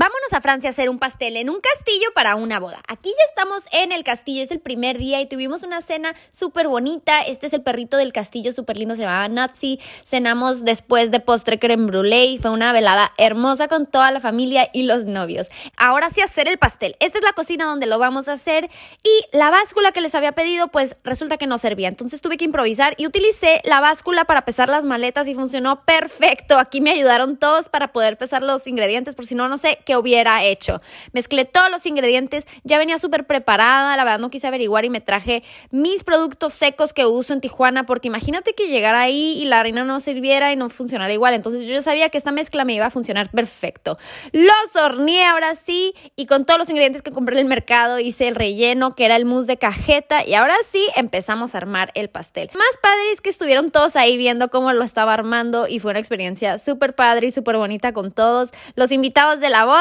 Vámonos a Francia a hacer un pastel en un castillo para una boda. Aquí ya estamos en el castillo, es el primer día y tuvimos una cena súper bonita. Este es el perrito del castillo, súper lindo, se llamaba Nazi. Cenamos después de postre creme y fue una velada hermosa con toda la familia y los novios. Ahora sí hacer el pastel. Esta es la cocina donde lo vamos a hacer y la báscula que les había pedido pues resulta que no servía. Entonces tuve que improvisar y utilicé la báscula para pesar las maletas y funcionó perfecto. Aquí me ayudaron todos para poder pesar los ingredientes por si no, no sé que hubiera hecho. Mezclé todos los ingredientes, ya venía súper preparada, la verdad no quise averiguar y me traje mis productos secos que uso en Tijuana, porque imagínate que llegara ahí y la harina no sirviera y no funcionara igual. Entonces yo sabía que esta mezcla me iba a funcionar perfecto. Los horneé ahora sí y con todos los ingredientes que compré en el mercado hice el relleno que era el mousse de cajeta y ahora sí empezamos a armar el pastel. Más padre es que estuvieron todos ahí viendo cómo lo estaba armando y fue una experiencia súper padre y súper bonita con todos los invitados de la voz